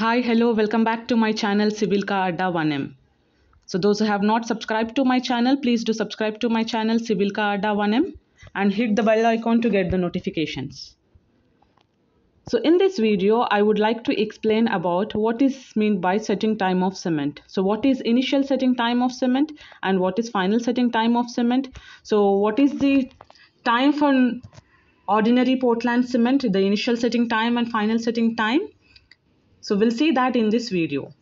Hi, hello, welcome back to my channel Civilka Adda 1M. So those who have not subscribed to my channel, please do subscribe to my channel Civilka Adda 1M and hit the bell icon to get the notifications. So in this video, I would like to explain about what is meant by setting time of cement. So what is initial setting time of cement and what is final setting time of cement. So what is the time for ordinary Portland cement, the initial setting time and final setting time so we'll see that in this video.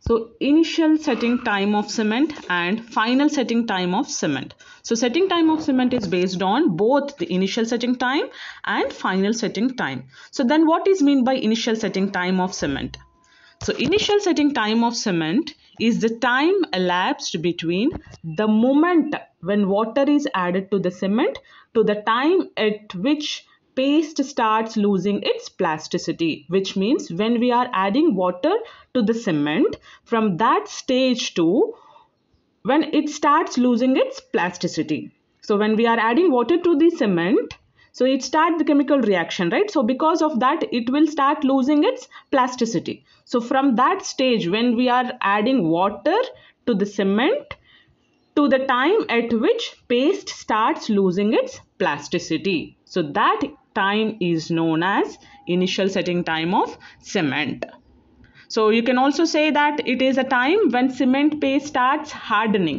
So initial setting time of cement and final setting time of cement. So setting time of cement is based on both the initial setting time and final setting time. So then what is meant by initial setting time of cement? So initial setting time of cement is the time elapsed between the moment when water is added to the cement to the time at which paste starts losing its plasticity, which means when we are adding water to the cement, from that stage to when it starts losing its plasticity. So when we are adding water to the cement, so it starts the chemical reaction, right? So because of that, it will start losing its plasticity. So from that stage, when we are adding water to the cement, to the time at which paste starts losing its plasticity. So that time is known as initial setting time of cement. So you can also say that it is a time when cement paste starts hardening.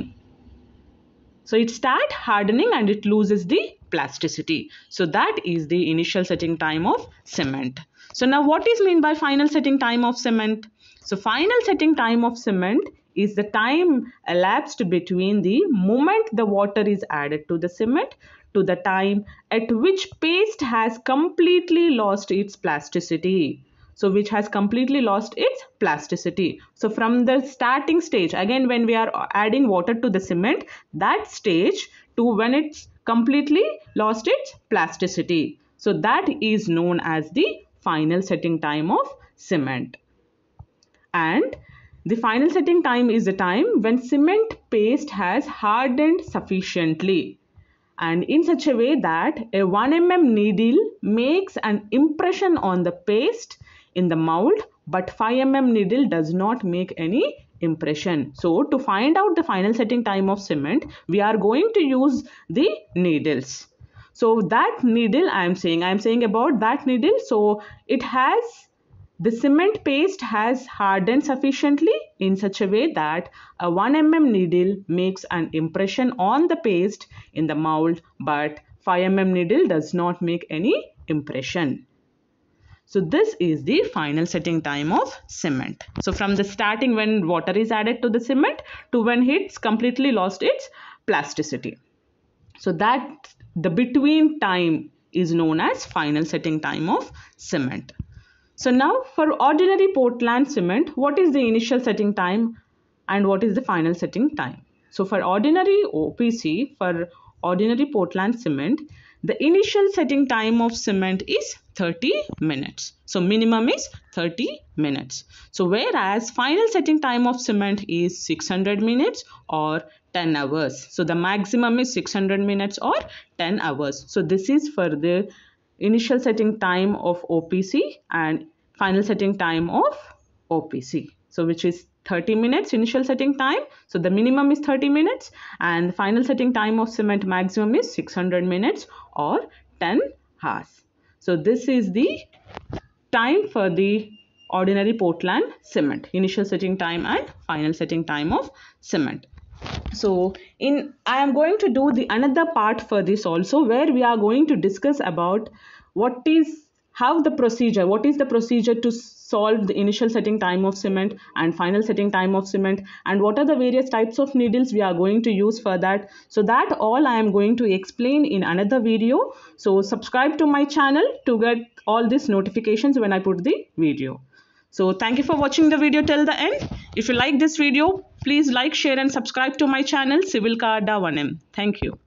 So it starts hardening and it loses the plasticity. So that is the initial setting time of cement. So now what is meant by final setting time of cement? So final setting time of cement is the time elapsed between the moment the water is added to the cement to the time at which paste has completely lost its plasticity. So which has completely lost its plasticity. So from the starting stage, again when we are adding water to the cement, that stage to when it's completely lost its plasticity. So that is known as the final setting time of cement. And the final setting time is the time when cement paste has hardened sufficiently and in such a way that a 1 mm needle makes an impression on the paste in the mold but 5 mm needle does not make any impression. So to find out the final setting time of cement we are going to use the needles. So that needle I am saying I am saying about that needle so it has the cement paste has hardened sufficiently in such a way that a 1 mm needle makes an impression on the paste in the mold but 5 mm needle does not make any impression. So this is the final setting time of cement. So from the starting when water is added to the cement to when it's completely lost its plasticity. So that the between time is known as final setting time of cement. So now for ordinary Portland cement, what is the initial setting time and what is the final setting time? So for ordinary OPC, for ordinary Portland cement, the initial setting time of cement is 30 minutes. So minimum is 30 minutes. So whereas final setting time of cement is 600 minutes or 10 hours. So the maximum is 600 minutes or 10 hours. So this is for the initial setting time of OPC and final setting time of OPC. So which is 30 minutes initial setting time. So the minimum is 30 minutes and the final setting time of cement maximum is 600 minutes or 10 hours. So this is the time for the ordinary Portland cement, initial setting time and final setting time of cement so in i am going to do the another part for this also where we are going to discuss about what is how the procedure what is the procedure to solve the initial setting time of cement and final setting time of cement and what are the various types of needles we are going to use for that so that all i am going to explain in another video so subscribe to my channel to get all these notifications when i put the video so thank you for watching the video till the end if you like this video Please like, share and subscribe to my channel Civil one m Thank you.